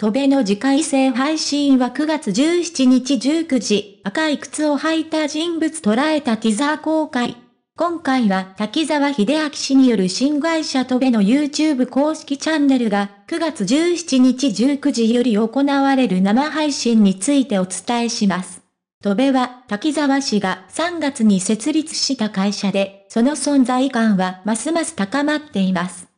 戸辺の次回生配信は9月17日19時、赤い靴を履いた人物捉えたティザー公開。今回は滝沢秀明氏による新会社戸辺の YouTube 公式チャンネルが9月17日19時より行われる生配信についてお伝えします。戸辺は滝沢氏が3月に設立した会社で、その存在感はますます高まっています。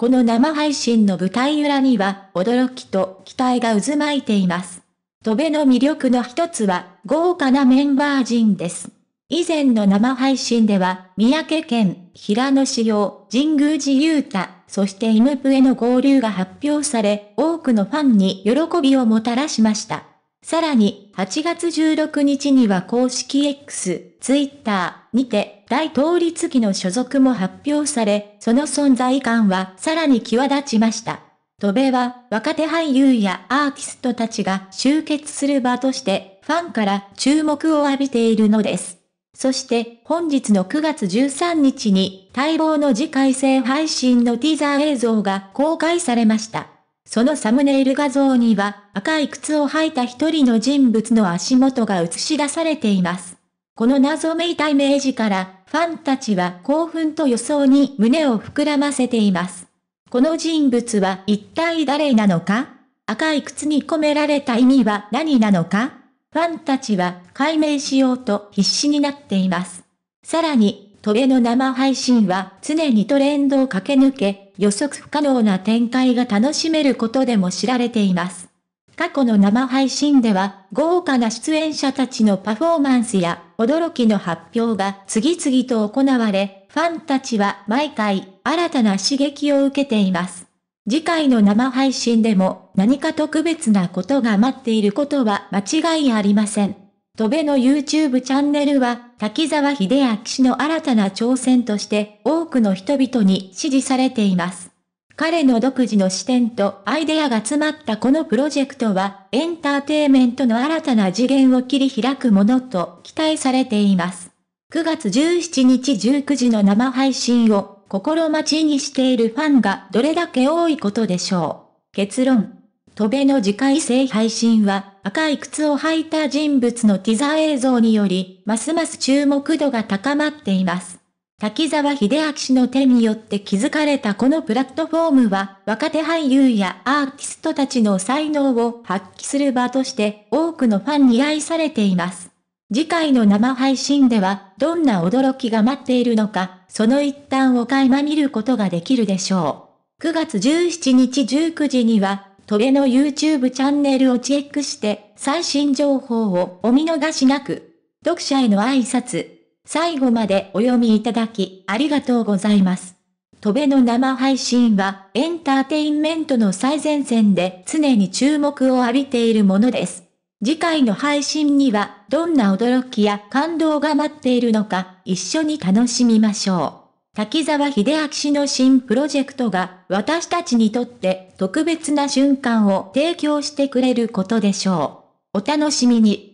この生配信の舞台裏には、驚きと期待が渦巻いています。戸辺の魅力の一つは、豪華なメンバー陣です。以前の生配信では、三宅県、平野紫耀、神宮寺雄太、そしてイムプへの合流が発表され、多くのファンに喜びをもたらしました。さらに、8月16日には公式 X、Twitter にて、大統立機の所属も発表され、その存在感はさらに際立ちました。戸部は、若手俳優やアーティストたちが集結する場として、ファンから注目を浴びているのです。そして本日の9月13日に待望の次回戦配信のティザー映像が公開されました。そのサムネイル画像には赤い靴を履いた一人の人物の足元が映し出されています。この謎めいたイメージからファンたちは興奮と予想に胸を膨らませています。この人物は一体誰なのか赤い靴に込められた意味は何なのかファンたちは解明しようと必死になっています。さらにトベの生配信は常にトレンドを駆け抜け、予測不可能な展開が楽しめることでも知られています。過去の生配信では、豪華な出演者たちのパフォーマンスや驚きの発表が次々と行われ、ファンたちは毎回新たな刺激を受けています。次回の生配信でも何か特別なことが待っていることは間違いありません。トベの YouTube チャンネルは滝沢秀明氏の新たな挑戦として多くの人々に支持されています。彼の独自の視点とアイデアが詰まったこのプロジェクトは、エンターテイメントの新たな次元を切り開くものと期待されています。9月17日19時の生配信を心待ちにしているファンがどれだけ多いことでしょう。結論。戸辺の次回性配信は赤い靴を履いた人物のティザー映像により、ますます注目度が高まっています。滝沢秀明氏の手によって築かれたこのプラットフォームは、若手俳優やアーティストたちの才能を発揮する場として、多くのファンに愛されています。次回の生配信では、どんな驚きが待っているのか、その一端を垣間見ることができるでしょう。9月17日19時には、トベの YouTube チャンネルをチェックして、最新情報をお見逃しなく。読者への挨拶。最後までお読みいただき、ありがとうございます。トベの生配信は、エンターテインメントの最前線で常に注目を浴びているものです。次回の配信には、どんな驚きや感動が待っているのか、一緒に楽しみましょう。滝沢秀明氏の新プロジェクトが私たちにとって特別な瞬間を提供してくれることでしょう。お楽しみに。